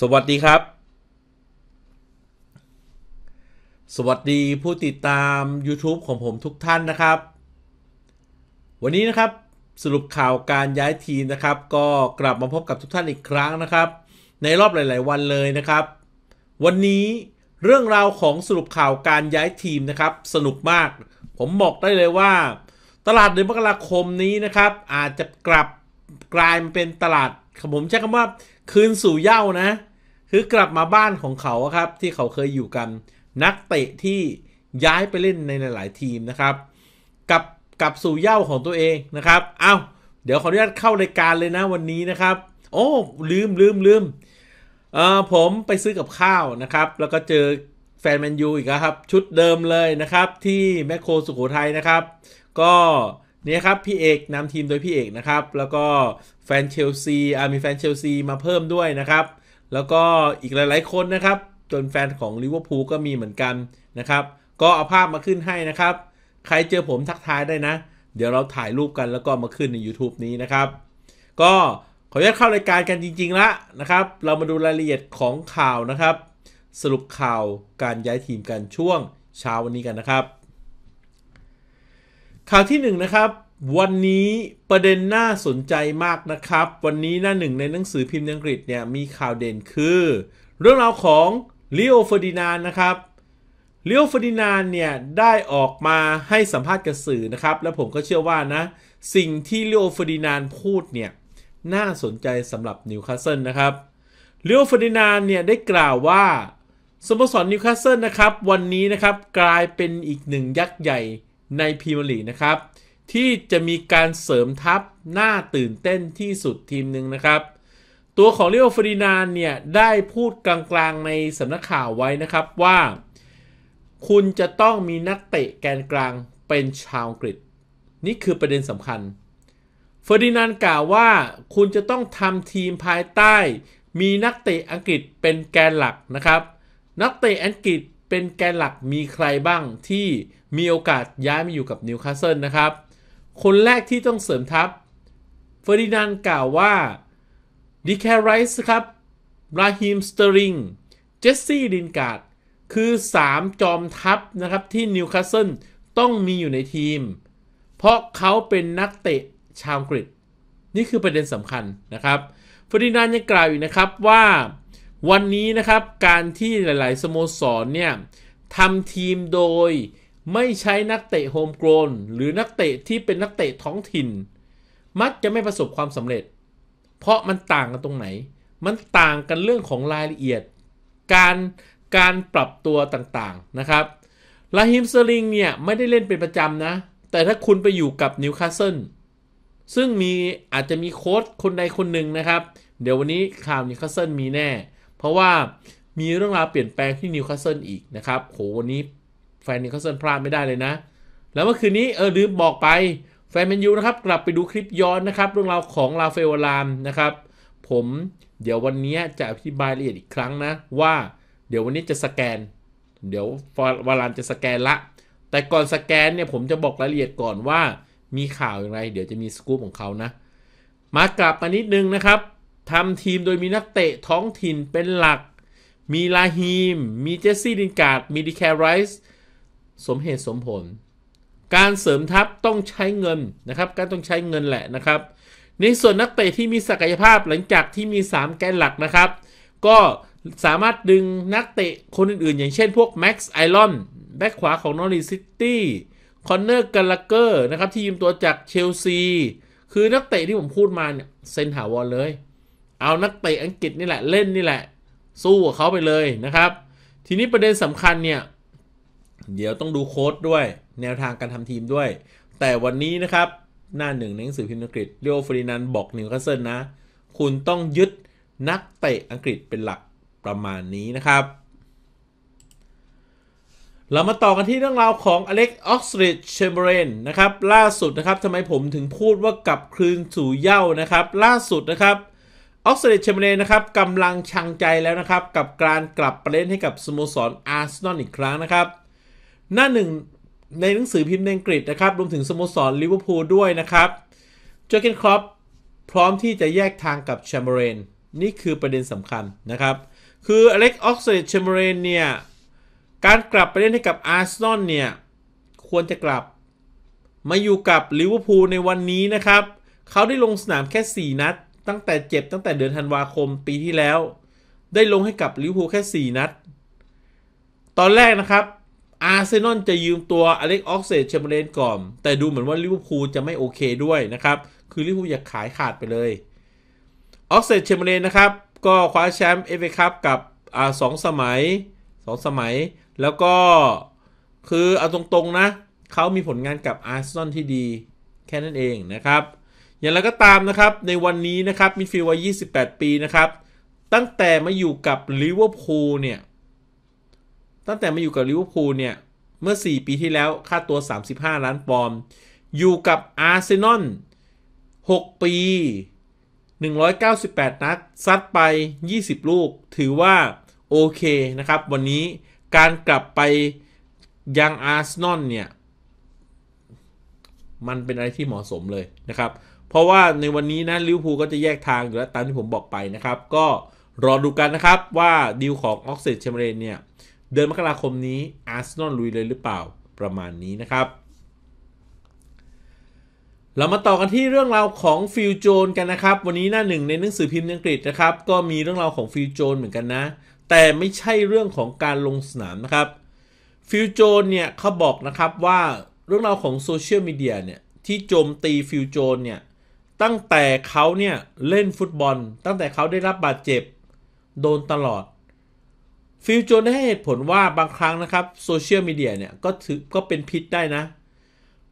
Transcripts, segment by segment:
สวัสดีครับ สวัสดีผู้ติดตาม YouTube ของผมทุกท่านนะครับ วันนี้นะครับ สรุปข่าวการย้ายทีมนะครับ ก็กลับมาพบกับทุกท่านอีกครั้งนะครับ ในรอบหลาย ๆ วันเลยนะครับ วันนี้เรื่องราวของสรุปข่าวการย้ายทีมนะครับ สนุกมาก ผมบอกได้เลยว่า ตลาดเดือนมกราคมนี้นะครับ อาจจะกลับกลายมาเป็นตลาดผมใช้คำว่า คืนสู่เย้านะคือกลับมาบ้านของเขาครับที่เขาเคยอยู่กันนักเตะที่ย้ายไปเล่นในหลายๆทีมนะครับ กับกับสู่เย่าของตัวเองนะครับเอา้าเดี๋ยวขออนุญาตเข้ารายการเลยนะวันนี้นะครับ โอ้ลืมลืมลืมเออผมไปซื้อกับข้าวนะครับ แล้วก็เจอแฟนแมนยูอีกครับชุดเดิมเลยนะครับ ที่แมคโครสุโขทัยนะครับก็เนี่ยครับพี่เอกนำทีมโดยพี่เอกนะครับแล้วก็แฟนเชลซีมีแฟนเชลซีมาเพิ่มด้วยนะครับแล้วก็อีกหลาย ๆคนนะครับ จนแฟนของลิเวอร์พูลก็มีเหมือนกันนะครับ ก็เอาภาพมาขึ้นให้นะครับ ใครเจอผมทักทายได้นะ เดี๋ยวเราถ่ายรูปกันแล้วก็มาขึ้นใน YouTube นี้นะครับ ก็ขออนุญาตเข้ารายการกันจริงๆละนะครับ เรามาดูรายละเอียดของข่าวนะครับ สรุปข่าวการย้ายทีมกันช่วงเช้าวันนี้กันนะครับ ข่าวที่1นนะครับวันนี้ประเด็นน่าสนใจมากนะครับ วันนี้หน้าหนึ่งในหนังสือพิมพ์อังกฤษเนี่ยมีข่าวเด่นคือ เรื่องราวของลิโอเฟอร์ดินานนะครับ ลิโอเฟอร์ดินานเนี่ยได้ออกมาให้สัมภาษณ์กับสื่อนะครับ และผมก็เชื่อว่านะ สิ่งที่ลิโอเฟอร์ดินานพูดเนี่ยน่าสนใจสำหรับนิวคาสเซิลนะครับ ลิโอเฟอร์ดินานเนี่ยได้กล่าวว่าสโมสรนิวคาสเซิลนะครับ วันนี้นะครับกลายเป็นอีกหนึ่งยักษ์ใหญ่ในพรีเมียร์ลีกนะครับที่จะมีการเสริมทัพหน้าตื่นเต้นที่สุดทีมหนึ่งนะครับ ตัวของเลียวฟรินานเนี่ยได้พูดกลางๆในสำนักข่าวไว้นะครับว่า คุณจะต้องมีนักเตะแกนกลางเป็นชาวอังกฤษ นี่คือประเด็นสำคัญเฟอร์ดินานด์กล่าวว่าคุณจะต้องทำทีมภายใต้ มีนักเตะอังกฤษเป็นแกนหลักนะครับ นักเตะอังกฤษเป็นแกนหลักมีใครบ้างที่มีโอกาสย้ายมาอยู่กับนิวคาสเซิลนะครับคนแรกที่ต้องเสริมทัพเฟอร์ดินานกล่าวว่าดิแคไรส์ครับราฮิมสเตอริง เจสซี่ ดินการ์ดคือ 3 จอมทัพนะครับที่นิวคาสเซิลต้องมีอยู่ในทีม เพราะเขาเป็นนักเตะชาวกรีกนี่คือประเด็นสำคัญนะครับเฟอร์ดินานยังกล่าวอยู่นะครับว่าวันนี้นะครับการที่หลายๆ สโมสรเนี่ยทำทีมโดยไม่ใช้นักเตะโฮมกรนหรือนักเตะที่เป็นนักเตะท้องถิ่น มักจะไม่ประสบความสำเร็จ เพราะมันต่างกันตรงไหน มันต่างกันเรื่องของรายละเอียด การการปรับตัวต่างๆนะครับลาฮิมสลิงเนี่ย ไม่ได้เล่นเป็นประจำนะ แต่ถ้าคุณไปอยู่กับนิวคาสเซิลซึ่งมีอาจจะมีโค้ชคนใดคนหนึ่งนะครับ เดี๋ยววันนี้ข่าวนิวคาสเซิลมีแน่ เพราะว่ามีเรื่องราวเปลี่ยนแปลงที่นิวคาสเซิลอีกนะครับโหวันนี้แฟนนิวคาสเซิลพลาดไม่ได้เลยนะ แล้วเมื่อคืนนี้เออลืมบอกไป แฟนแมนยูนะครับ กลับไปดูคลิปย้อนนะครับเรื่องราวของลาเฟลลามนะครับผมเดี๋ยววันนี้จะอธิบายละเอียดอีกครั้งนะ ว่าเดี๋ยววันนี้จะสแกน เดี๋ยววาลานจะสแกนละ แต่ก่อนสแกนเนี่ยผมจะบอกรายละเอียดก่อนว่ามีข่าวอย่างไร เดี๋ยวจะมีสกู๊ปของเขานะมากลับมานิดนึงนะครับทำทีมโดยมีนักเตะท้องถิ่นเป็นหลัก มีลาฮีม มีเจสซี่ดินการ์ดมีดิแคร์ไรส์สมเหตุสมผล การเสริมทัพต้องใช้เงินนะครับการต้องใช้เงินแหละนะครับ ในส่วนนักเตะที่มีศักยภาพหลังจากที่มี 3 แกนหลักนะครับ ก็สามารถดึงนักเตะคนอื่นๆ อย่างเช่นพวกแม็กซ์ไอรอนแบ็กขวาของนอริซิตี้คอนเนอร์กาลลเกอร์นะครับ ที่ยืมตัวจากเชลซี คือนักเตะที่ผมพูดมาเนี่ยเซนหาวอลเลย เอานักเตะอังกฤษนี่แหละเล่นนี่แหละ สู้กับเขาไปเลยนะครับทีนี้ประเด็นสำคัญเนี่ยเดี๋ยวต้องดูโค้ดด้วยแนวทางการทำทีมด้วย แต่วันนี้นะครับ หน้าหนึ่งในหนังสือพิมพ์อังกฤษเรียฟรีนันบอกนิวคาสเซิลนะ คุณต้องยึดนักเตะอังกฤษเป็นหลักประมาณนี้นะครับ เรามาต่อกันที่เรื่องราวของอเล็กออกซริดเชมเบรนนะครับ ล่าสุดนะครับทำไมผมถึงพูดว่ากลับคืนสู่เย่านะครับ ล่าสุดนะครับออกซริตเชมเบรนนะครับกำลังชังใจแล้วนะครับ กับการกลับไปเล่นให้กับสโมสรอาร์เซนอลอีกครั้งนะครับหน้าหนึ่งในหนังสือพิมพ์ในอังกฤษนะครับรวมถึงสโมสรลิเวอร์พูลด้วยนะครับจอเกนครอปพร้อมที่จะแยกทางกับแชมเบรนนี่คือประเด็นสำคัญนะครับ คืออเล็กออกเซดแชมเบรนเนี่ยการกลับไปเล่นให้กับอาร์เซนอลเนี่ยควรจะกลับมาอยู่กับลิเวอร์พูลในวันนี้นะครับ เขาได้ลงสนามแค่ 4 นัด ตั้งแต่เจ็บตั้งแต่เดือนธันวาคมปีที่แล้ว ได้ลงให้กับลิเวอร์พูลแค่ 4 นัด ตอนแรกนะครับอาร์เซนอลจะยืมตัวอเล็กออกเซตเชมเบรนก่อน แต่ดูเหมือนว่าลิเวอร์พูลจะไม่โอเคด้วยนะครับ คือลิเวอร์พูลอยากขายขาดไปเลยออกเซตเชมเบรนนะครับ ก็คว้าแชมป์เอฟเอคัพกับอ่าสองสมัยสองสมัย แล้วก็คือเอาตรงๆนะ เขามีผลงานกับอาร์เซนอลที่ดีแค่นั้นเองนะครับ อย่างไรก็ตามนะครับ ในวันนี้นะครับมิดฟิลด์วัย28 ปีนะครับ ตั้งแต่มาอยู่กับลิเวอร์พูลเนี่ยตั้งแต่มาอยู่กับ ลิเวอร์พูลเนี่ย เมื่อ 4 ปีที่แล้ว ค่าตัว 35 ล้านปอนด์ อยู่กับอาร์เซนอล6ปี 198 นัด ซัดไป 20 ลูก ถือว่า โอเคนะครับวันนี้การกลับไปยังอาร์เซนอลเนี่ย มันเป็นอะไรที่เหมาะสมเลยนะครับ เพราะว่าในวันนี้นะลิเวอร์พูลก็จะแยกทางอยู่แล้ว ตามที่ผมบอกไปนะครับ ก็รอดูกันนะครับ ว่า ดีลของออกเซตเชมเรนเนี่ยเดือนมกราคมนี้อาร์เซนอลลุยเลยหรือเปล่าประมาณนี้นะครับเรามาต่อกันที่เรื่องราวของฟิลโจนกันนะครับ วันนี้หน้าหนึ่งในหนังสือพิมพ์อังกฤษนะครับก็มีเรื่องราวของฟิลโจนเหมือนกันนะแต่ไม่ใช่เรื่องของการลงสนามนะครับฟิลโจนเนี่ยเขาบอกนะครับว่าเรื่องราวของโซเชียลมีเดียเนี่ยที่โจมตีฟิลโจนเนี่ยตั้งแต่เขาเนี่ยเล่นฟุตบอลตั้งแต่เขาได้รับบาดเจ็บ โดนตลอดฟิลโจนได้ให้เหตุผลว่าบางครั้งนะครับโซเชียลมีเดียเนี่ยก็ถือก็เป็นพิษได้นะ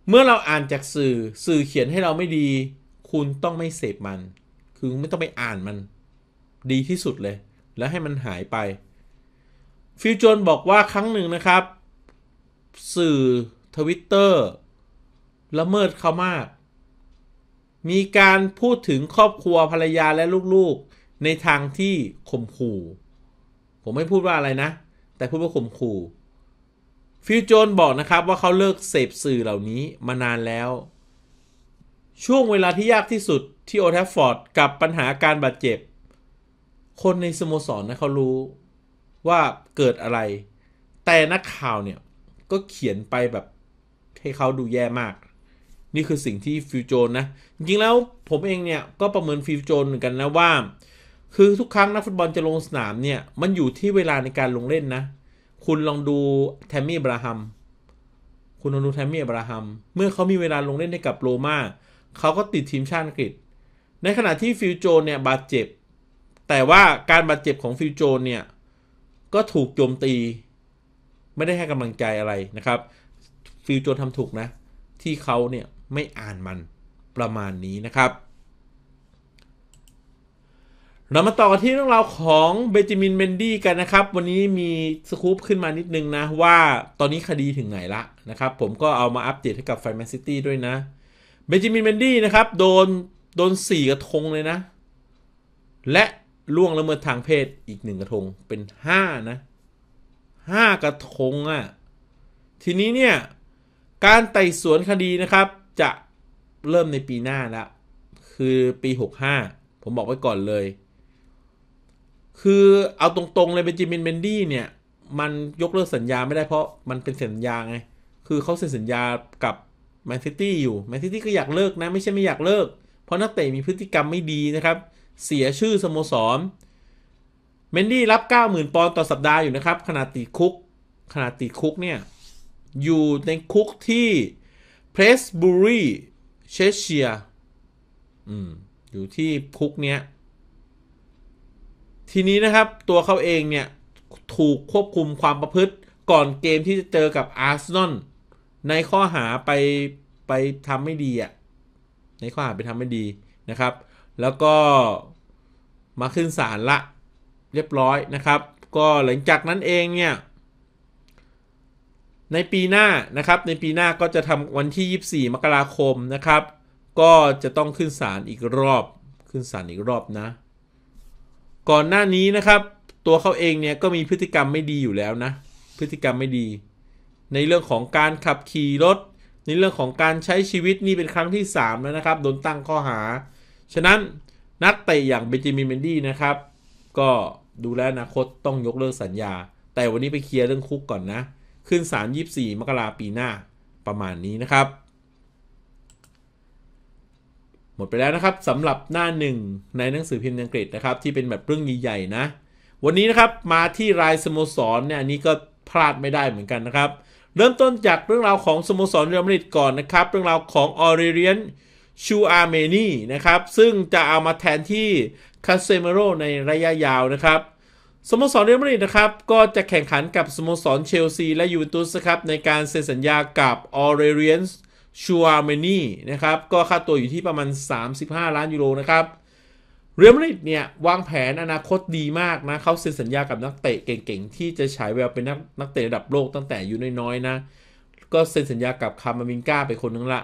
เมื่อเราอ่านจากสื่อสื่อเขียนให้เราไม่ดี คุณต้องไม่เสพมัน คือไม่ต้องไปอ่านมัน ดีที่สุดเลย แล้วให้มันหายไป ฟิลโจนบอกว่าครั้งหนึ่งนะครับ สื่อทวิตเตอร์ละเมิดเขามาก มีการพูดถึงครอบครัวภรรยาและลูกๆ ในทางที่ข่มขู่ผมไม่พูดว่าอะไรนะ แต่พูดว่าข่มขู่ฟิวโจนบอกนะครับ ว่าเขาเลิกเสพสื่อเหล่านี้มานานแล้ว ช่วงเวลาที่ยากที่สุดที่โอทัฟฟอร์ดกับปัญหาการบาดเจ็บ คนในสโมสรนะเขารู้ว่าเกิดอะไร แต่นักข่าวเนี่ย ก็เขียนไปแบบ ให้เขาดูแย่มาก นี่คือสิ่งที่ฟิวโจนนะ จริงแล้วผมเองเนี่ย ก็ประเมินฟิวโจนเหมือนกันนะว่าคือทุกครั้งนักฟุตบอลจะลงสนามเนี่ยมันอยู่ที่เวลาในการลงเล่นนะ คุณลองดูแทมมี่บราฮัมคุณลองดูแทมมี่บราฮัมเมื่อเขามีเวลาลงเล่นให้กับโรมาเขาก็ติดทีมชาติอังกฤษ ในขณะที่ฟิลโจนเนี่ยบาดเจ็บ แต่ว่าการบาดเจ็บของฟิลโจนเนี่ย ก็ถูกโจมตี ไม่ได้ให้กำลังใจอะไรนะครับ ฟิลโจนทำถูกนะ ที่เขาเนี่ยไม่อ่านมันประมาณนี้นะครับเรามาต่อที่เรื่องราวของเบจิมินเบนดี้กันนะครับ วันนี้มีสคู๊ปขึ้นมานิดนึงนะว่าตอนนี้คดีถึงไหนละนะครับ ผมก็เอามาอัปเดตให้กับไฟแมนซิตี้ด้วยนะเบจิมินเบนดี้นะครับโดนโดนสี่กระทงเลยนะ และล่วงละเมิดทางเพศอีกหนึ่งกระทงเป็นห้านะห้ากระทงอะ่ะทีนี้เนี่ย การไต่สวนคดีนะครับ จะเริ่มในปีหน้าละคือปี 65 ผมบอกไว้ก่อนเลยคือเอาตรง ๆ เลยเบนจามินเบนดี้เนี่ย มันยกเลิกสัญญาไม่ได้เพราะมันเป็นสัญญาไง คือเขาเซ็นสัญญากับแมนซิตี้อยู่แมนซิตี้ก็อยากเลิกนะ ไม่ใช่ไม่อยากเลิก เพราะนักเตะมีพฤติกรรมไม่ดีนะครับ เสียชื่อสโมสรเมนดี้รับ 90,000ปอนด์ต่อสัปดาห์อยู่นะครับขณะติดคุกขณะติดคุกเนี่ย อยู่ในคุกที่เพรสบุรีเชสเชียอยู่ที่คุกเนี้ยทีนี้นะครับตัวเขาเองเนี่ยถูกควบคุมความประพฤติก่อนเกมที่จะเจอกับอาร์เซนอลในข้อหาไปไปทำไม่ดีอะ่ะในข้อหาไปทำไม่ดีนะครับ แล้วก็มาขึ้นศาลละเรียบร้อยนะครับ ก็หลังจากนั้นเองเนี่ยในปีหน้านะครับ ในปีหน้าก็จะทำวันที่ 24 มกราคมนะครับ ก็จะต้องขึ้นศาลอีกรอบ ขึ้นศาลอีกรอบนะก่อนหน้านี้นะครับตัวเขาเองเนี่ยก็มีพฤติกรรมไม่ดีอยู่แล้วนะ พฤติกรรมไม่ดี ในเรื่องของการขับขี่รถ ในเรื่องของการใช้ชีวิตนี่เป็นครั้งที่ 3 แล้วนะครับ โดนตั้งข้อหา ฉะนั้นนักเตะอย่างเบจิมินเมนดี้นะครับ ก็ดูแลอนาคตต้องยกเลิกสัญญา แต่วันนี้ไปเคลียร์เรื่องคุกก่อนนะ ขึ้นศาล24 มกราปีหน้าประมาณนี้นะครับหมดไปแล้วนะครับสำหรับหน้าหนึ่งในหนังสือพิมพ์อังกฤษนะครับที่เป็นแบบเรื่องใหญ่ๆนะวันนี้นะครับมาที่รายสโมสรเนี่ยอันนี้ก็พลาดไม่ได้เหมือนกันนะครับเริ่มต้นจากเรื่องราวของสโมสรเรอัลมาดริดก่อนนะครับ เรื่องราวของออรเลียนชูอาเมนีนะครับซึ่งจะเอามาแทนที่คาเซเมโรในระยะยาวนะครับสโมสรเรอัลมาดริดนะครับก็จะแข่งขันกับ สโมสรเชลซีและยูเวนตุสครับในการเซ็นสัญญากับออเรเลียนส์ชัวเมนี่นะครับ ก็ค่าตัวอยู่ที่ประมาณ 35 ล้านยูโรนะครับ เรอัลมาดริดเนี่ย วางแผนอนาคตดีมากนะเขาเซ็นสัญญากับนักเตะเก่งๆ ที่จะฉายแววเป็นนักนักเตะระดับโลกตั้งแต่อยู่น้อยๆ นะ ก็เซ็นสัญญากับคามามิงกาไปคนนึงละ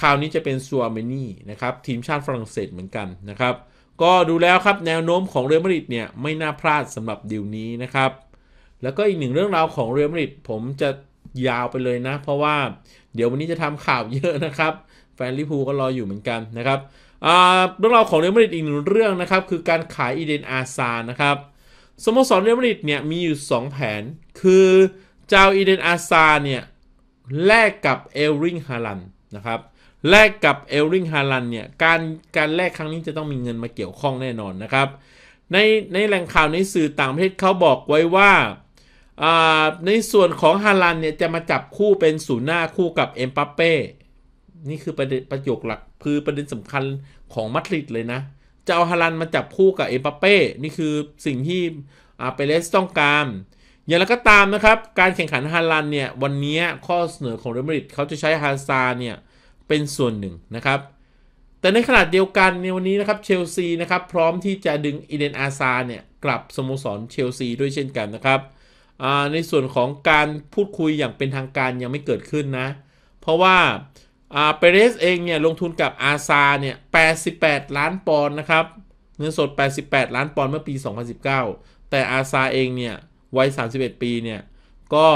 คราวนี้จะเป็นซัวเมนี่นะครับ ทีมชาติฝรั่งเศสเหมือนกันนะครับ ก็ดูแล้วครับแนวโน้มของเรอัลมาดริดเนี่ยไม่น่าพลาดสำหรับดีลนี้นะครับ แล้วก็อีกหนึ่งเรื่องราวของเรอัลมาดริดผมจะยาวไปเลยนะเพราะว่าเดี๋ยววันนี้จะทำข่าวเยอะนะครับ แฟนลิพูก็รออยู่เหมือนกันนะครับเรื่องราวของเรอัลมาดริดอีกหนึ่งเรื่องนะครับ คือการขายอีเดนอาซานะครับสโมสรเรอัลมาดริดเนี่ยมีอยู่2แผนคือเจ้าอีเดนอาซาเนี่ยแลกกับเอลริงฮาลันนะครับแลกกับเอลริงฮาลันเนี่ยการการแลกครั้งนี้จะต้องมีเงินมาเกี่ยวข้องแน่นอนนะครับ ในในแหล่งข่าวในสื่อต่างประเทศเขาบอกไว้ว่าในส่วนของฮาลันเนี่ยจะมาจับคู่เป็นศูนย์หน้าคู่กับเอ็มปัปเป้ นี่คือประเด็นประโยคหลักคือประเด็นสำคัญของมัดริดเลยนะ จะเอาฮาลันมาจับคู่กับเอ็มปัปเป้ นี่คือสิ่งที่เปเรสต้องการ อย่างไรก็ตามนะครับ การแข่งขันฮาลันเนี่ยวันนี้ข้อเสนอของเรอัลมาดริดเขาจะใช้ฮาซาเนี่ยเป็นส่วนหนึ่งนะครับ แต่ในขณะเดียวกันในวันนี้นะครับเชลซีนะครับพร้อมที่จะดึงอีเดนอาซาเนี่ยกลับสโมสรเชลซีด้วยเช่นกันนะครับในส่วนของการพูดคุยอย่างเป็นทางการยังไม่เกิดขึ้นนะ เพราะว่าเปเรสเองเนี่ยลงทุนกับอาซาเนี่ย88 ล้านปอนด์นะครับ เงินสด 88 ล้านปอนด์เมื่อปี 2019 แต่อาซาเองเนี่ยวัย31 ปีเนี่ย ก็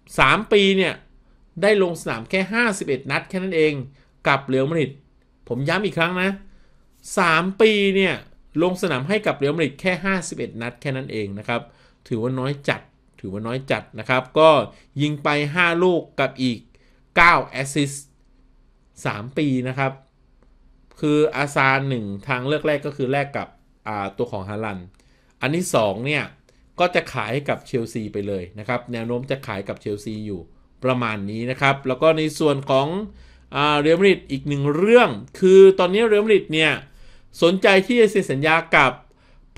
3 ปีเนี่ย ได้ลงสนามแค่ 51 นัดแค่นั้นเองกับเรียวมาริดผมย้ำอีกครั้งนะ 3 ปีเนี่ย ลงสนามให้กับเรียวมาริดแค่ 51 นัดแค่นั้นเองนะครับ ถือว่าน้อยจัดถือว่าน้อยจัดนะครับ ก็ยิงไป 5 ลูกกับอีก9แอสซิส3ปีนะครับ คืออาซานหนึ่งทางเลือกแรกก็คือแลกกับตัวของฮารัน อันที่2เนี่ยก็จะขายกับเชลซีไปเลย นะครับแนวโน้มจะขายกับเชลซีอยู่ประมาณนี้นะครับ แล้วก็ในส่วนของเรอัลมาดริดอีกหนึ่งเรื่อง คือตอนนี้เรอัลมาดริดเนี่ยสนใจที่จะเซ็นสัญญากับ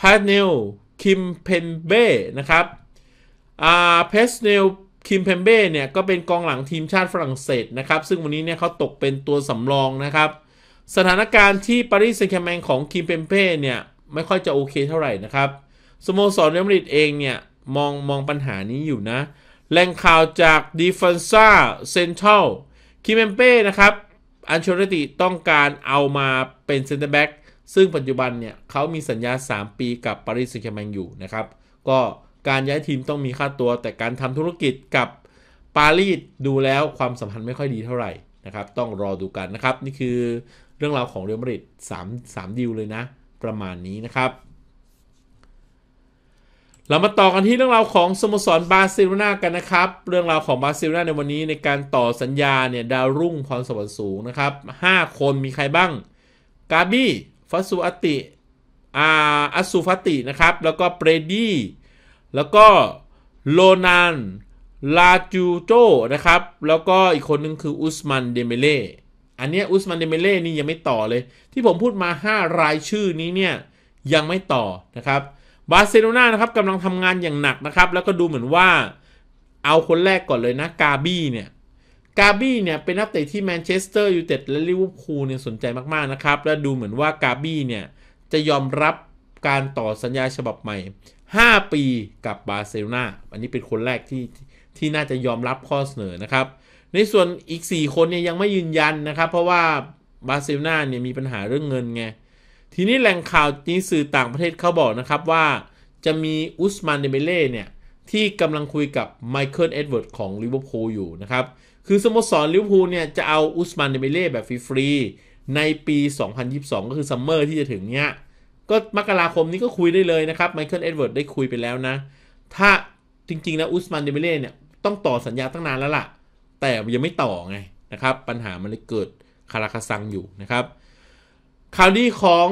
พาเนลคิมเพนเบ้นะครับอ่าเพสเนลคิมเพมเบ้เนี่ยก็เป็นกองหลังทีมชาติฝรั่งเศสนะครับ ซึ่งวันนี้เนี่ยเขาตกเป็นตัวสำรองนะครับ สถานการณ์ที่ปารีสแซงต์แชร์แมงของคิมเพมเบ้เนี่ย ไม่ค่อยจะโอเคเท่าไหร่นะครับ สโมสรเรอัลมาดริดเองเนี่ยมองมองปัญหานี้อยู่นะแหล่งข่าวจากดิฟเฟนซ่าเซนทรัลคิมเมเป้นะครับอันโชลติต้องการเอามาเป็นเซนเตอร์แบ็กซึ่งปัจจุบันเนี่ยเขามีสัญญา 3 ปีกับปารีสแซงต์แชร์แมงอยู่นะครับก็การย้ายทีมต้องมีค่าตัวแต่การทำธุรกิจกับปารีสดูแล้วความสัมพันธ์ไม่ค่อยดีเท่าไหร่นะครับ ต้องรอดูกันนะครับ นี่คือเรื่องราวของเรอัลมาดริด3 3ดีลเลยนะ ประมาณนี้นะครับ เรามาต่อกันที่เรื่องราวของสโมสรบาร์เซโลนากันนะครับ เรื่องราวของบาร์เซโลนาในวันนี้ในการต่อสัญญาเนี่ยดาวรุ่งพรสวรรค์สูงนะครับ5คนมีใครบ้างกาบี้ฟัสูอติอาอัสซูฟัตินะครับแล้วก็เบรดี้แล้วก็โลนานลาจูโจนะครับแล้วก็อีกคนนึงคืออุสมันเดเมเล่อันนี้อุสมันเดเมเล่นี่ยังไม่ต่อเลย ที่ผมพูดมา 5 รายชื่อนี้เนี่ยยังไม่ต่อนะครับบาร์เซโลนานะครับกำลังทำงานอย่างหนักนะครับแล้วก็ดูเหมือนว่าเอาคนแรกก่อนเลยนะกาบี้เนี่ยกาบี้เนี่ยเป็นนักเตะที่แมนเชสเตอร์ยูไนเต็ดและลิเวอร์พูลเนี่ยสนใจมากๆนะครับและดูเหมือนว่ากาบี้เนี่ยจะยอมรับการต่อสัญญาฉบับใหม่5 ปีกับบาร์เซโลนาอันนี้เป็นคนแรกที่ที่น่าจะยอมรับข้อเสนอนะครับ ในส่วนอีก 4 คนเนี่ยยังไม่ยืนยันนะครับ เพราะว่าบาร์เซโลนาเนี่ยมีปัญหาเรื่องเงินไง ทีนี้แหล่งข่าวนี้สื่อต่างประเทศเขาบอกนะครับว่า จะมีอุสมานเดเมเล่เนี่ย ที่กำลังคุยกับไมเคิลเอ็ดเวิร์ดของลิเวอร์พูลอยู่นะครับ คือสโมสรลิเวอร์พูลเนี่ยจะเอาอุสมานเดเมเล่แบบฟรีๆในปี 2022 ก็คือซัมเมอร์ที่จะถึงเนี้ยก็มกราคมนี้ก็คุยได้เลยนะครับไมเคิลเอ็ดเวิร์ดได้คุยไปแล้วนะ ถ้าจริงๆแล้วอุสมันเดเบเล่เนี่ยต้องต่อสัญญาตั้งนานแล้วล่ะแต่ยังไม่ต่อไงนะครับ ปัญหามันเลยเกิดคาราคาซังอยู่นะครับข่าวดีของ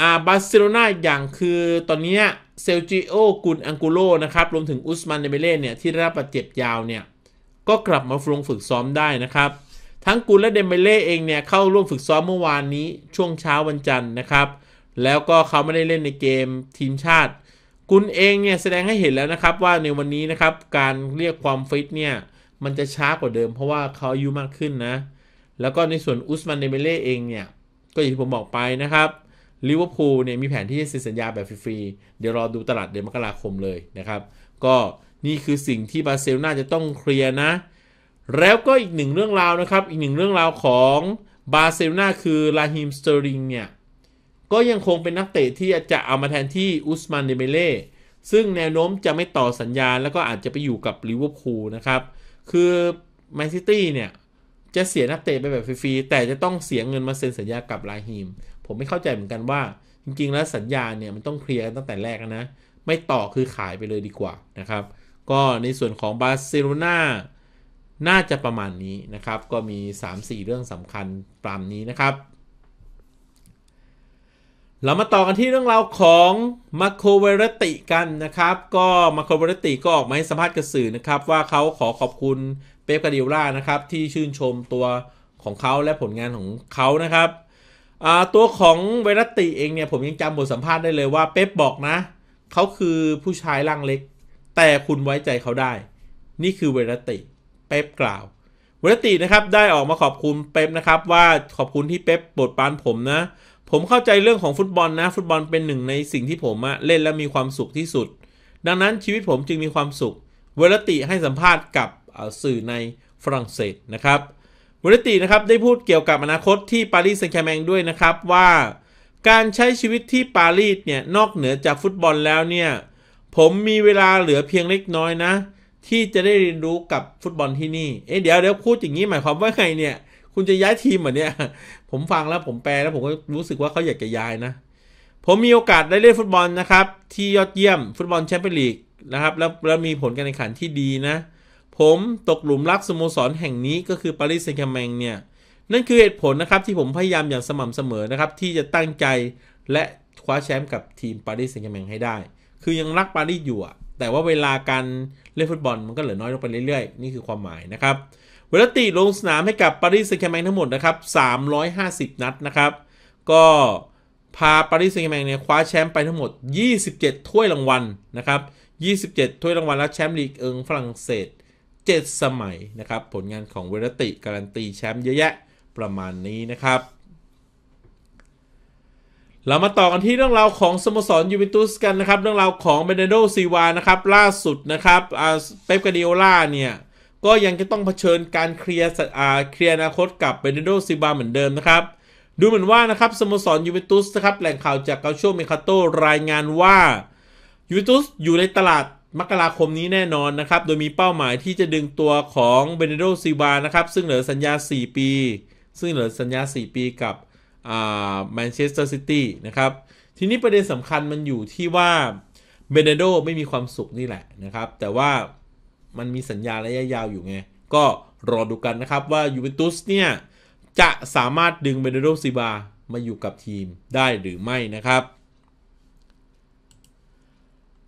อาบาร์เซโลนาอย่างคือตอนนี้เซลจิโอกุนอังกูโลนะครับรวมถึงอุสมันเดเบเล่เนี่ยที่ได้รับบาดเจ็บยาวเนี่ย ก็กลับมาฟรงฝึกซ้อมได้นะครับ ทั้งกุนและเดเบเล่เองเนี่ยเข้าร่วมฝึกซ้อมเมื่อวานนี้ช่วงเช้าวันจันทร์นะครับแล้วก็เขาไม่ได้เล่นในเกมทีมชาติคุณเองเนี่ยแสดงให้เห็นแล้วนะครับ ว่าในวันนี้นะครับ การเรียกความฟิตเนี่ย มันจะช้ากว่าเดิมเพราะว่าเขาอายุมากขึ้นนะ แล้วก็ในส่วนอุสมันเดเมเล่เองเนี่ย ก็อย่างที่ผมบอกไปนะครับลิเวอร์พูลเนี่ยมีแผนที่จะเซ็นสัญญาแบบฟรีๆเดี๋ยวรอดูตลาดเดือนมกราคมเลยนะครับ ก็นี่คือสิ่งที่บาร์เซโลนาจะต้องเคลียร์นะ แล้วก็อีกหนึ่งเรื่องราวนะครับ อีกหนึ่งเรื่องราวของบาร์เซโลนาคือลาฮิมสเตอริงเนี่ยก็ยังคงเป็นนักเตะที่จะเอามาแทนที่อุสมานเดเมเล่ซึ่งแนวโน้มจะไม่ต่อสัญญาแล้วก็อาจจะไปอยู่กับลิเวอร์พูลนะครับ คือแมนซิตี้เนี่ยจะเสียนักเตะไปแบบฟรีๆแต่จะต้องเสียเงินมาเซ็นสัญญากับลาฮีมผมไม่เข้าใจเหมือนกันว่าจริงๆแล้วสัญญาเนี่ยมันต้องเคลียร์ตั้งแต่แรกนะ ไม่ต่อคือขายไปเลยดีกว่านะครับ ก็ในส่วนของบาร์เซโลนาน่าจะประมาณนี้นะครับ ก็มี 3-4 เรื่องสำคัญตามนี้นะครับเรามาต่อกันที่เรื่องราวของ มาโคเวรติ กันนะครับ ก็มาโคเวรติก็ออกมาให้สัมภาษณ์กับสื่อนะครับ ว่าเขาขอขอบคุณเป๊ปกาดิโอล่านะครับ ที่ชื่นชมตัวของเขาและผลงานของเขานะครับตัวของเวรติเองเนี่ยผมยังจำบทสัมภาษณ์ได้เลยว่าเป๊ปบอกนะเขาคือผู้ชายร่างเล็ก แต่คุณไว้ใจเขาได้ นี่คือเวรติเป๊ปกล่าวเวรตินะครับได้ออกมาขอบคุณเป๊ปนะครับ ว่าขอบคุณที่เป๊ปบทปานผมนะผมเข้าใจเรื่องของฟุตบอลนะฟุตบอลเป็นหนึ่งในสิ่งที่ผมอะเล่นและมีความสุขที่สุด ดังนั้นชีวิตผมจึงมีความสุข เวลติให้สัมภาษณ์กับสื่อในฝรั่งเศสนะครับ เวลตินะครับได้พูดเกี่ยวกับอนาคตที่ปารีสแซงต์แชร์แมงด้วยนะครับว่าการใช้ชีวิตที่ปารีสเนี่ยนอกเหนือจากฟุตบอลแล้วเนี่ย ผมมีเวลาเหลือเพียงเล็กน้อยนะ ที่จะได้เรียนรู้กับฟุตบอลที่นี่เอ๊ะเดี๋ยวเดี๋ยวพูดอย่างนี้หมายความว่าไงเนี่ย คุณจะย้ายทีมเหรอเนี่ยผมฟังแล้วผมแปลแล้วผมก็รู้สึกว่าเขาอยากจะย้ายนะ ผมมีโอกาสได้เล่นฟุตบอลนะครับ ที่ยอดเยี่ยมฟุตบอลแชมเปี้ยนลีกนะครับ แล้วแล้วมีผลการแข่งขันที่ดีนะ ผมตกหลุมรักสโมสรแห่งนี้ก็คือปารีสแซงต์แมงเนี่ยนั่นคือเหตุผลนะครับที่ผมพยายามอย่างสม่ำเสมอนะครับ ที่จะตั้งใจและคว้าแชมป์กับทีมปารีสแซงต์แชร์แมงให้ได้คือยังรักปารีสอยู่อะแต่ว่าเวลาการเล่นฟุตบอลมันก็เหลือน้อยลงไปเรื่อยๆนี่คือความหมายนะครับเวลติ ลงสนามให้กับปารีสแซงต์แชร์แมงทั้งหมด นะครับ 350 นัดนะครับ ก็พาปารีสแซงต์แชร์แมง เนี่ย คว้าแชมป์ไปทั้งหมด 27 ถ้วยรางวัลนะครับ 27 ถ้วยรางวัลและแชมป์ลีก เอิงฝรั่งเศส 7 สมัยนะครับ ผลงานของเวลติ การันตีแชมป์เยอะแยะ ประมาณนี้นะครับ เรามาต่อกันที่เรื่องราวของสโมสรยูเวนตุสกันนะครับ เรื่องราวของเบเนโดซีวานะครับ ล่าสุดนะครับเป๊ปกาดิโอล่าเนี่ยก็ยังจะต้องเผชิญการเคลียร์เคลียร์อนาคตกับเบเนโดซิบาเหมือนเดิมนะครับ ดูเหมือนว่านะครับสโมสรยูเวนตุสนะครับแหล่งข่าวจากเกาโชเมคาโตรายงานว่ายูเวนตุสอยู่ในตลาด มกราคมนี้แน่นอนนะครับ โดยมีเป้าหมายที่จะดึงตัวของเบเนโดซิบานะครับ ซึ่งเหลือสัญญา 4 ปี ซึ่งเหลือสัญญา 4 ปีกับแมนเชสเตอร์ซิตี้นะครับ ทีนี้ประเด็นสำคัญมันอยู่ที่ว่าเบเนโดไม่มีความสุขนี่แหละนะครับแต่ว่ามันมีสัญญาระยะยาวอยู่ไง ก็รอดูกันนะครับว่ายูเวนตุสเนี่ย จะสามารถดึงเบเดโรซิบา มาอยู่กับทีมได้หรือไม่นะครับ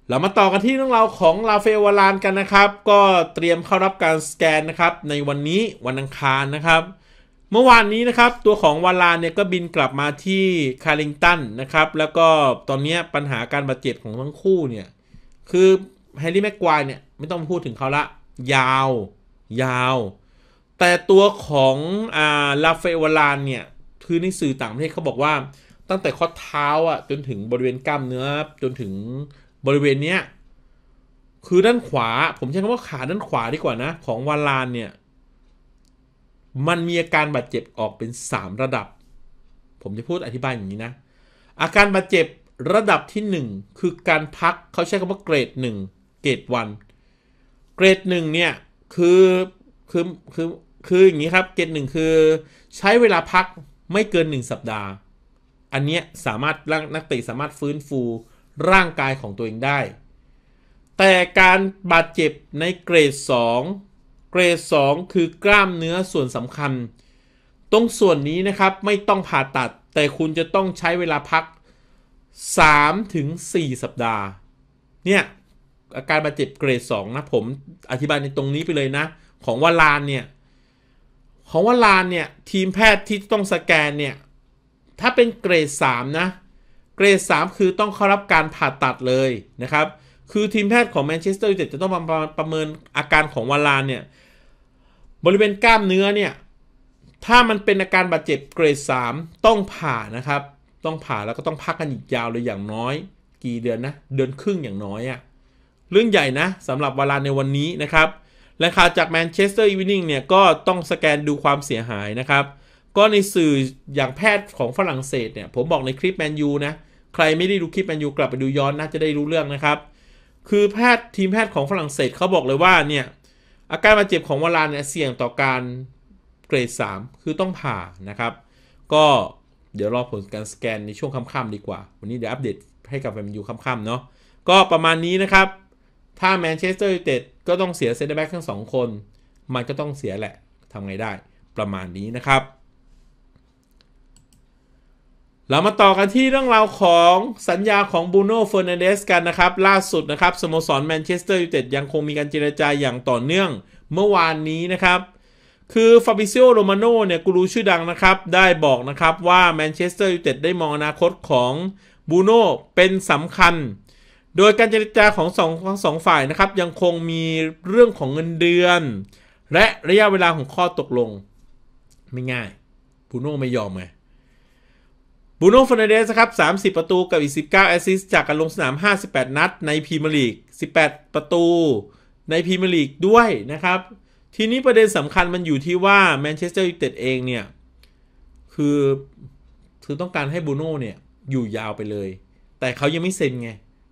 เรามาต่อกันที่เรื่องราวของลาเฟวาลานกันนะครับ ก็เตรียมเข้ารับการสแกนนะครับ ในวันนี้วันอังคารนะครับ เมื่อวานนี้นะครับ ตัวของวารานเนี่ยก็บินกลับมาที่คาริงตันนะครับ แล้วก็ตอนนี้ปัญหาการบาดเจ็บของทั้งคู่เนี่ยคือแฮร์รี่แม็กควายเนี่ยไม่ต้องพูดถึงเขาละยาว ยาว แต่ตัวของอ่าลาเฟวลานเนี่ยคือในสื่อต่างประเทศเขาบอกว่าตั้งแต่ข้อเท้าอ่ะจนถึงบริเวณกล้ามเนื้อจนถึงบริเวณเนี้ยคือด้านขวาผมใช้คำว่าขาด้านขวาดีกว่านะของวาลานเนี่ยมันมีอาการบาดเจ็บออกเป็น 3 ระดับ ผมจะพูดอธิบายอย่างนี้นะอาการบาดเจ็บระดับที่ 1 คือการพักเขาใช้คำว่าเกรด 1 เกรดวันรดหนึ่งเนี่ยคือ คือคือคืออย่างนี้ครับเกรดหนึ่งคือใช้เวลาพักไม่เกิน 1 สัปดาห์ อันเนี้ยสามารถนักเตะสามารถฟื้นฟูร่างกายของตัวเองได้ แต่การบาดเจ็บในเกรด 2 เกรด 2 คือกล้ามเนื้อส่วนสำคัญ ตรงส่วนนี้นะครับไม่ต้องผ่าตัดแต่คุณจะต้องใช้เวลาพัก3-4 สัปดาห์ เนี่ยอาการ บาดเจ็บเกรดสองนะผม อธิบายในตรงนี้ไปเลยนะ ของวาลานเนี่ย ของวาลานเนี่ย ทีมแพทย์ที่ต้องสแกนเนี่ย ถ้าเป็นเกรดสามนะ เกรดสามคือต้องเข้ารับการผ่าตัดเลยนะครับคือทีมแพทย์ของแมนเชสเตอร์ยูไนเต็ดจะต้องประประเมินอาการของวาลานเนี่ยบริเวณกล้ามเนื้อเนี่ยถ้ามันเป็นอาการบาดเจ็บเกรดสามต้องผ่านะครับต้องผ่าแล้วก็ต้องพักกันอีกยาวเลยอย่างน้อย กี่เดือนนะเดือนครึ่งอย่างน้อยอะ่ะเรื่องใหญ่นะสำหรับวาลาในวันนี้นะครับและข่าวจากแมนเชสเตอร์อีวินิงเนี่ยก็ต้องสแกนดูความเสียหายนะครับ ก็ในสื่ออย่างแพทย์ของฝรั่งเศสเนี่ยผมบอกในคลิปแมนยูนะ ใครไม่ได้ดูคลิปแมนยูกลับไปดูย้อนน่าจะได้รู้เรื่องนะครับ คือแพทย์ทีมแพทย์ของฝรั่งเศสเขาบอกเลยว่าเนี่ยอาการบาดเจ็บของวาลานเนี่ยเสี่ยงต่อการเกรด 3 คือต้องผ่านะครับ ก็เดี๋ยวรอผลการสแกนในช่วงค่ำๆดีกว่า วันนี้เดี๋ยวอัปเดตให้กับแมนยูค่ำๆเนาะก็ประมาณนี้นะครับถ้าแมนเชสเตอร์ยูไนเต็ดก็ต้องเสียเซนเตอร์แบ็กทั้งสองคน มันก็ต้องเสียแหละทำไงได้ประมาณนี้นะครับเรามาต่อกันที่เรื่องราวของสัญญาของบูโน่เฟอร์นันเดสกันนะครับล่าสุดนะครับสโมสรแมนเชสเตอร์ยูไนเต็ดยังคงมีการเจรจาอย่างต่อเนื่องเมื่อวานนี้นะครับ คือฟาบิซิโอโรมาโน่เนี่ย กูรูชื่อดังนะครับได้บอกนะครับว่าแมนเชสเตอร์ยูไนเต็ดได้มองอนาคตของบูโน่เป็นสำคัญโดยการเจรจาของสองั้งสองฝ่ายนะครับ ยังคงมีเรื่องของเงินเดือน และระยะเวลาของข้อตกลงไม่ง่ายบูโน่ไม่ยอมไงบูโน่ฟอนเดสครับ 30 ประตูกับอีก 19 แอสซิสจากการลงสนาม 58 นัดในพรีเมียร์ลีก 18 ประตูในพรีเมียร์ลีกด้วยนะครับ ทีนี้ประเด็นสำคัญมันอยู่ที่ว่าแมนเชสเตอร์ยูไนเต็ดเองเนี่ย คือคือต้องการให้บูโน่เนี่ยอยู่ยาวไปเลย แต่เขายังไม่เซ็นไง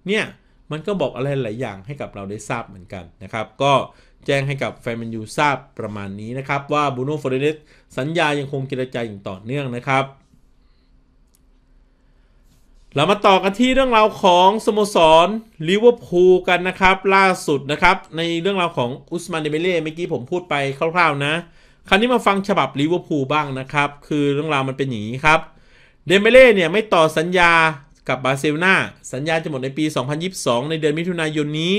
เนี่ยมันก็บอกอะไรหลายอย่างให้กับเราได้ทราบเหมือนกันนะครับ ก็แจ้งให้กับแฟนแมนยูทราบประมาณนี้นะครับ ว่าบูโน่ฟอร์เรสสัญญายังคงิจใจาอย่างต่อเนื่องนะครับ เรามาต่อกันที่เรื่องราวของสโมสรลิเวอร์พูลกันนะครับ ล่าสุดนะครับ ในเรื่องราวของอุสมานเดเบเล่เมื่อกี้ผมพูดไปคร่าวๆนะคราวนี้มาฟังฉบับลิเวอร์พูลบ้างนะครับคือเรื่องราวมันเป็นอย่างนี้ครับเดเบเล่เนี่ยไม่ต่อสัญญากับบาร์เซโลนาสัญญาจะหมดในปี 2022 ในเดือนมิถุนายนนี้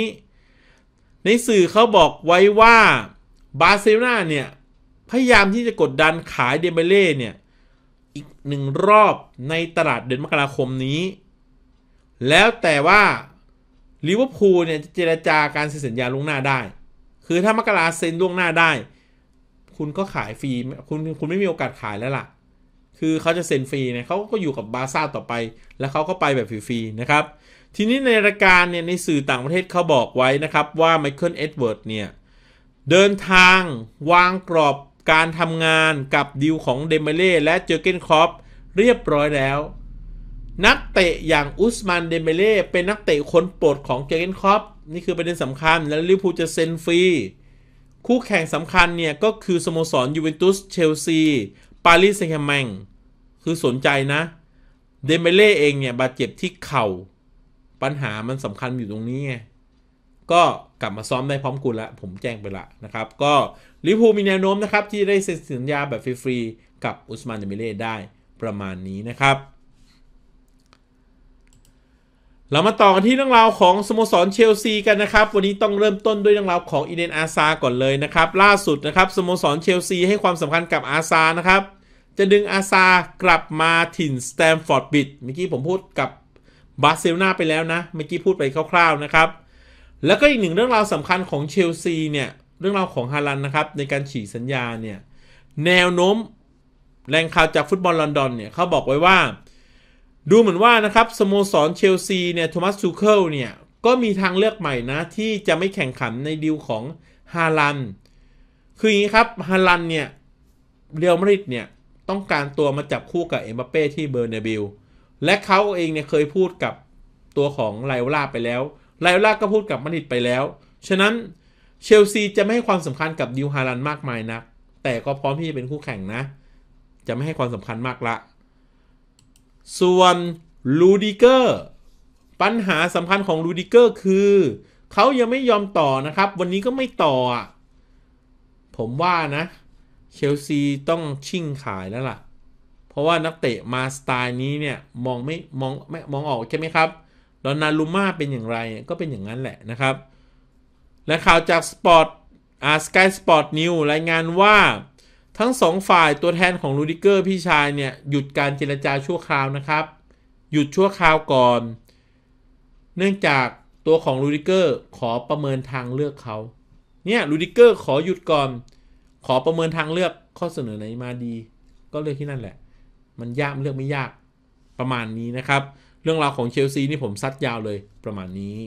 ในสื่อเขาบอกไว้ว่าบาร์เซโลนาเนี่ย พยายามที่จะกดดันขายเดเบเล่เนี่ย อีกหนึ่งรอบในตลาดเดือนมกราคมนี้ แล้วแต่ว่าลิเวอร์พูลเนี่ยจะเจรจาการเซ็นสัญญาล่วงหน้าได้ คือถ้ามกราเซ็นล่วงหน้าได้ คุณก็ขายฟรีคุณคุณไม่มีโอกาสขายแล้วล่ะคือเขาจะเซ็นฟรีนะเขาก็อยู่กับบาซ่าต่อไป แล้วเขาก็ไปแบบฟรี ๆ นะครับ ทีนี้ในรายการเนี่ย ในสื่อต่างประเทศเขาบอกไว้นะครับ ว่าไมเคิลเอ็ดเวิร์ดเนี่ย เดินทางวางกรอบการทำงานกับดิวของเดมเบเล่และเจอเกนคอปเรียบร้อยแล้ว นักเตะอย่างอุสมานเดมเบเล่เป็นนักเตะคนโปรดของเจอเกนคอปนี่คือประเด็นสำคัญและลิพูจะเซ็นฟรี คู่แข่งสำคัญเนี่ยก็คือสโมสรยูเวนตุสเชลซีปารีสแซงต์แมงคือสนใจนะเดเมเล่เองเนี่ย บาดเจ็บที่เขา่าปัญหามันสำคัญอยู่ตรงนี้ไงก็กลับมาซ้อมได้พร้อมคุณละผมแจ้งไปละนะครับ ก็ลิพูมีแนวโน้มนะครับ ที่ได้เซ็นสัญญาแบบฟรีๆกับอุสมานเดเมเล่ได้ประมาณนี้นะครับ เรามาต่อกันที่เรื่องราวของสโมสรเชลซีกันนะครับ วันนี้ต้องเริ่มต้นด้วยเรื่องราวของอีเดนอาซาก่อนเลยนะครับ ล่าสุดนะครับสโมสรเชลซีให้ความสำคัญกับอาซานะครับจะดึงอาซา กลับมาถิ่นสแตมฟอร์ดบิดเมื่อกี้ผมพูดกับบาร์เซโลนาไปแล้วนะ เมื่อกี้พูดไปคร่าวๆนะครับ แล้วก็อีกหนึ่งเรื่องราวสำคัญของเชลซีเนี่ย เรื่องราวของฮาลันนะครับ ในการฉีกสัญญาเนี่ย แนวโน้มแรงข่าวจากฟุตบอลลอนดอนเนี่ย เขาบอกไว้ว่า ดูเหมือนว่านะครับสโมสรเชลซีเนี่ย โทมัส ซูเคิล เนี่ย ก็มีทางเลือกใหม่นะ ที่จะไม่แข่งขันในดีลของฮาลัน คืออย่างนี้ครับ ฮาลันเนี่ย เรอัลมาดริดเนี่ยต้องการตัวมาจับคู่กับเอ็มบัปเป้ที่เบอร์เนบิลและเขาเองเนี่ยเคยพูดกับตัวของไลโอลาไปแล้วไลโอลาก็พูดกับมาดริดไปแล้ว ฉะนั้นเชลซีจะไม่ให้ความสำคัญกับดิวฮารันมากมายนะัก แต่ก็พร้อมที่จะเป็นคู่แข่งนะ จะไม่ให้ความสำคัญมากละ ส่วนลูดิเกอร์ปัญหาสำคัญของลูดิเกอร์คือ เขายังไม่ยอมต่อนะครับ วันนี้ก็ไม่ต่อผมว่านะเชลซี ต้องชิ่งขายแล้วล่ะ เพราะว่านักเตะมาสไตล์นี้ เนี่ย มอง ไม่ มองไม่มองออก ใช่ไหมครับดอนนาลูมาเป็นอย่างไรก็เป็นอย่างนั้น แหละนะครับ และข่าวจาก สปอร์ตอาสกายสปอร์ตนิวรายงานว่า ทั้งสองฝ่าย ตัวแทนของ ลูดิเกอร์ พี่ชาย เนี่ย หยุดการเจรจาชั่วคราวนะครับ หยุดชั่วคราวก่อน เนื่องจากตัวของลูดิเกอร์ขอประเมินทางเลือกเขาเนี่ยลูดิเกอร์ขอหยุดก่อนขอประเมินทางเลือกข้อเสนอไหนมาดี ก็เลือกที่นั่นแหละ มันยากเลือกไม่ยากประมาณนี้นะครับ เรื่องราวของเชลซีนี่ผมซัดยาวเลยประมาณนี้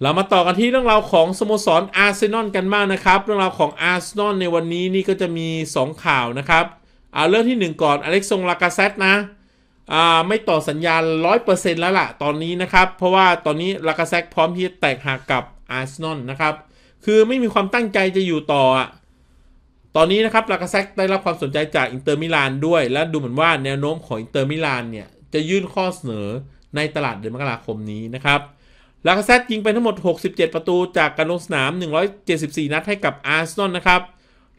เรามาต่อกันที่เรื่องราวของ สโมสรอาร์เซนอลกันบ้างนะครับ เรื่องราวของอาร์เซนอลในวันนี้นี่ก็จะมี 2 ข่าวนะครับเอาเรื่องที่ 1 ก่อนอเล็กซงลากาเซตนะไม่ต่อสัญญาณ100%แล้วล่ะ ตอนนี้นะครับ เพราะว่าตอนนี้ลากาเซตพร้อมที่จะแตกหักกับอาร์เซนอลนะครับคือไม่มีความตั้งใจจะอยู่ต่ออ่ะตอนนี้นะครับลากาเซ็กได้รับความสนใจจากอินเตอร์มิลานด้วย และดูเหมือนว่าแนวโน้มของอินเตอร์มิลานเนี่ย จะยื่นข้อเสนอในตลาดเดือนมกราคมนี้นะครับลากาเซ็กยิงไปทั้งหมด 67 ประตู จากการลงสนาม 174 นัดให้กับอาร์เซนอลนะครับ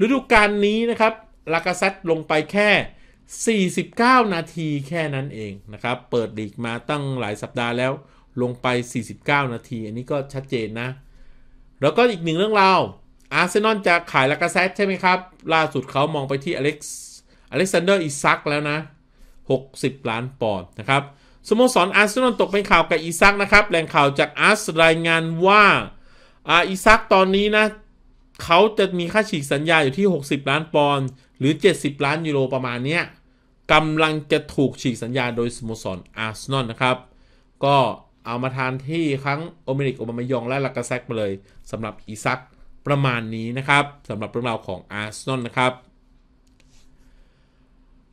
ฤดูกาลนี้นะครับลากาเซ็กลงไปแค่ 49 นาทีแค่นั้นเองนะครับเปิดลีกมาตั้งหลายสัปดาห์แล้วลงไป 49 นาที อันนี้ก็ชัดเจนนะแล้วก็อีกหนึ่งเรื่องราวอาร์เซนอลจะขายลากาเซตใช่ไหมครับล่าสุดเขามองไปที่อเล็กซ์อเล็กซานเดอร์อิซักแล้วนะ60 ล้านปอนด์นะครับสโมสรอาร์เซนอลตกเป็นข่าวกับอิซักนะครับแหล่งข่าวจากอาร์สรายงานว่าอาอิซักตอนนี้นะเขาจะมีค่าฉีกสัญญาอยู่ที่ 60 ล้านปอนด์หรือ 70ล้านยูโรประมาณเนี้ยกำลังจะถูกฉีกสัญญาโดยสโมสรอาร์เซนอลนะครับก็เอามาทานที่ครั้งโอเมริกโอมามายอง และลากาแซกมาเลยสำหรับอีซักประมาณนี้นะครับสำหรับเรื่องราวของอาร์เซนอลนะครับ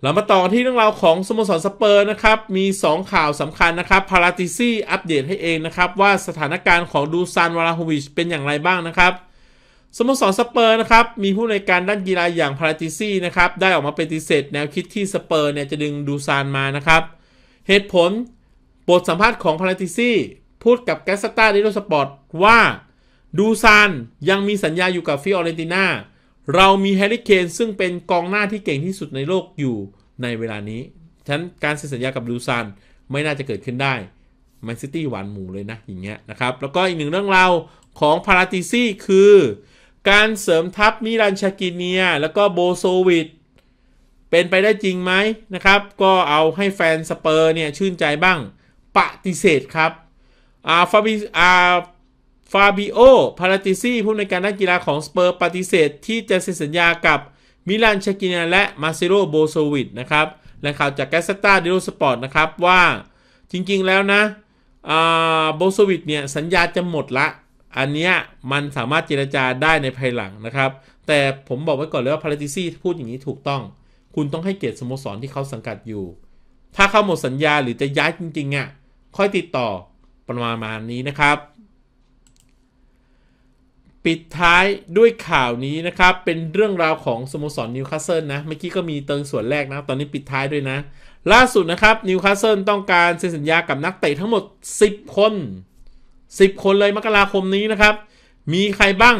เรามาต่อที่เรื่องราวของสโมสรสเปอร์ นะครับ มี 2 ข่าวสำคัญนะครับพาราติซี่อัปเดตให้เองนะครับ ว่าสถานการณ์ของดูซานวาราฮฮวิชเป็นอย่างไรบ้างนะครับสโมสรสเปอร์ นะครับ มีผู้ในการด้านกีฬาอย่างพาราติซี่นะครับได้ออกมาปฏิเสธแนวคิดที่สเปอร์เนี่ยจะดึงดูซานมานะครับ เหตุผลบทสัมภาษณ์ของพาราติซี่พูดกับแกสตาดิโรสปอร์ตว่าดูซานยังมีสัญญาอยู่กับฟิออเรนติน่าเรามีแฮร์รี่เคนซึ่งเป็นกองหน้าที่เก่งที่สุดในโลกอยู่ในเวลานี้ ฉะนั้นการเซ็นสัญญากับดูซานไม่น่าจะเกิดขึ้นได้แมนซิตี้หวานหมูเลยนะ อย่างเงี้ยนะครับ แล้วก็อีกหนึ่งเรื่องราวของพาราติซี่คือ การเสริมทัพมิรันชากิเนียแล้วก็โบโซวิดเป็นไปได้จริงไหมนะครับก็เอาให้แฟนสเปอร์เนี่ยชื่นใจบ้างปฏิเสธครับอาฟาบิอาฟาบิโอพาราติซีผู้ในการนักกีฬาของสเปอร์ ปฏิเสธ ที่จะเซ็นสัญญากับมิลานชากินาและมาซิโรโบโซวิดนะครับและข่าวจากแกสตาดิโสปอร์ตนะครับว่าจริงๆแล้วนะโบโซวิดเนี่ยสัญญาจะหมดละอันเนี้ยมันสามารถเจรจาได้ในภายหลังนะครับแต่ผมบอกไว้ก่อนเลยว่าพาราติซีพูดอย่างนี้ถูกต้อง คุณต้องให้เกียรติสโมสรที่เขาสังกัดอยู่ ถ้าเขาหมดสัญญาหรือจะย้ายจริงๆอะ่ะค่อยติดต่อ ประมาณนี้นะครับ ปิดท้ายด้วยข่าวนี้นะครับ เป็นเรื่องราวของสโมสรนิวคาสเซิลนะ เมื่อกี้ก็มีเติงส่วนแรกนะ ตอนนี้ปิดท้ายด้วยนะ ล่าสุดนะครับนิวคาสเซิลต้องการเซ็นสัญญากับนักเตะทั้งหมด 10 คน 10 คนเลยมกราคมนี้นะครับ มีใครบ้าง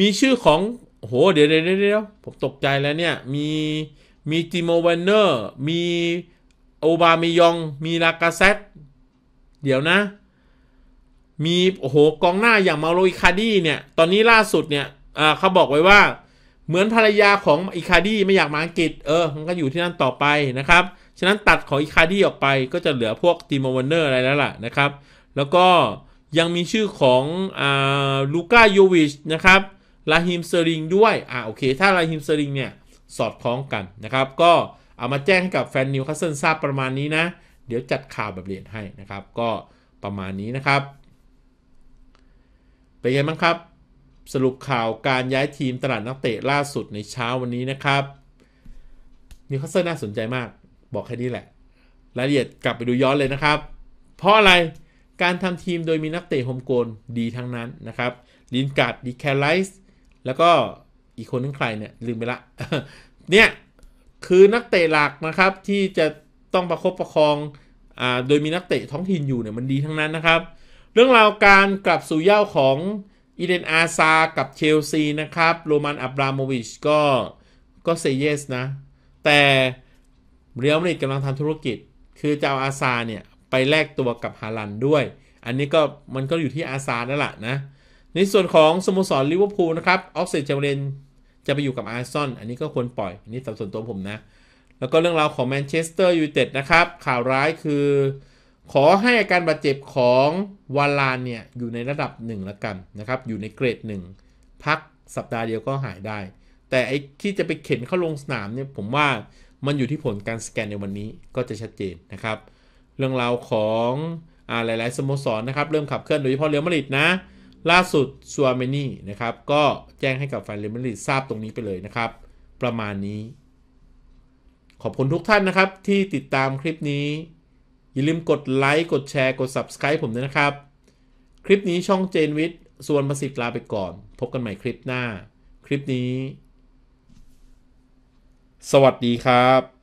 มีชื่อของ โห เดี๋ยวเดี๋ยวเดี๋ยวผมตกใจแล้วเนี่ย มี มีจิโมเวนเนอร์ มีโอบามิยอง มีลากาเซตเดี๋ยวนะ มี โอ้โหกองหน้าอย่างมาโรอิคาดีเนี่ย ตอนนี้ล่าสุดเนี่ยเขาบอกไว้ว่า เหมือนภรรยาของอิคาดีไม่อยากมาอังกฤษเออมันก็อยู่ที่นั่นต่อไปนะครับ ฉะนั้นตัดของอิคาดีออกไปก็จะเหลือพวกติมอวันเนอร์อะไรแล้วล่ะนะครับ แล้วก็ยังมีชื่อของลูก้าโยวิช นะครับลาฮิมเซริงด้วย อ่าโอเคถ้าลาฮิมเซริงเนี่ยสอดคล้องกันนะครับก็เอามาแจ้งให้กับแฟนนิวคาสเซิลทราบประมาณนี้นะเดี๋ยวจัดข่าวแบบละเอียดให้นะครับก็ประมาณนี้นะครับ เป็นไงบ้างครับ สรุปข่าวการย้ายทีมตลาดนักเตะล่าสุดในเช้าวันนี้นะครับนิวคาสเซิลน่าสนใจมากบอกแค่นี้แหละรายละเอียดกลับไปดูย้อนเลยนะครับเพราะอะไรการทำทีมโดยมีนักเตะโฮมโกลดีทั้งนั้นนะครับ ลินการ์ดดีแคลไลส์แล้วก็อีกคนนึงใครเนี่ยลืมไปละเนี่ยคือนักเตะหลักนะครับที่จะต้องประครบประคองอโดยมีนักเตะท้องถิ่นอยู่เนี่ยมันดีทั้งนั้นนะครับ เรื่องราวการกลับสู่เย่าของอีเดนอาซา กับเชลซีนะครับ โรมันอับราโมวิชก็ก็เซเยสนะ แต่ เรียลมาดริดกำลังทำธุรกิจ คือจะเอาอาซาเนี่ย ไปแลกตัวกับฮาลันด้วย อันนี้ก็มันก็อยู่ที่อาซานั่นแหละนะในส่วนของสโมสรลิเวอร์พูลนะครับออกเซจเจเรนจะไปอยู่กับอาร์ซอนอันนี้ก็ควรปล่อยอันนี้สมส่วนตัวผมนะแล้วก็เรื่องราวของแมนเชสเตอร์ยูไนเต็ดนะครับข่าวร้ายคือ ขอให้อาการบาดเจ็บของวาลานเนี่ยอยู่ในระดับ1ละกันนะครับ อยู่ในเกรด 1 พักสัปดาห์เดียวก็หายได้ แต่ไอ้ที่จะไปเข็นเข้าลงสนามเนี่ยผมว่ามันอยู่ที่ผลการสแกนในวันนี้ก็จะชัดเจนนะครับ เรื่องราวของอ่าหลาย ๆ สโมสรนนะครับเริ่มขับเคลื่อนโดยเฉพาะเรอยลมาริดนะล่าสุดซัวเมนี่นะครับก็แจ้งให้กับแฟนเรอยลมาริดทราบตรงนี้ไปเลยนะครับ ประมาณนี้ขอบคุณทุกท่านนะครับที่ติดตามคลิปนี้ อย่าลืมกดไลค์กดแชร์กด Subscribe ผมด้วยนะครับ คลิปนี้ช่องเจนวิทย์ส่วนประสิทธิ์ลาไปก่อน พบกันใหม่คลิปหน้า คลิปนี้ สวัสดีครับ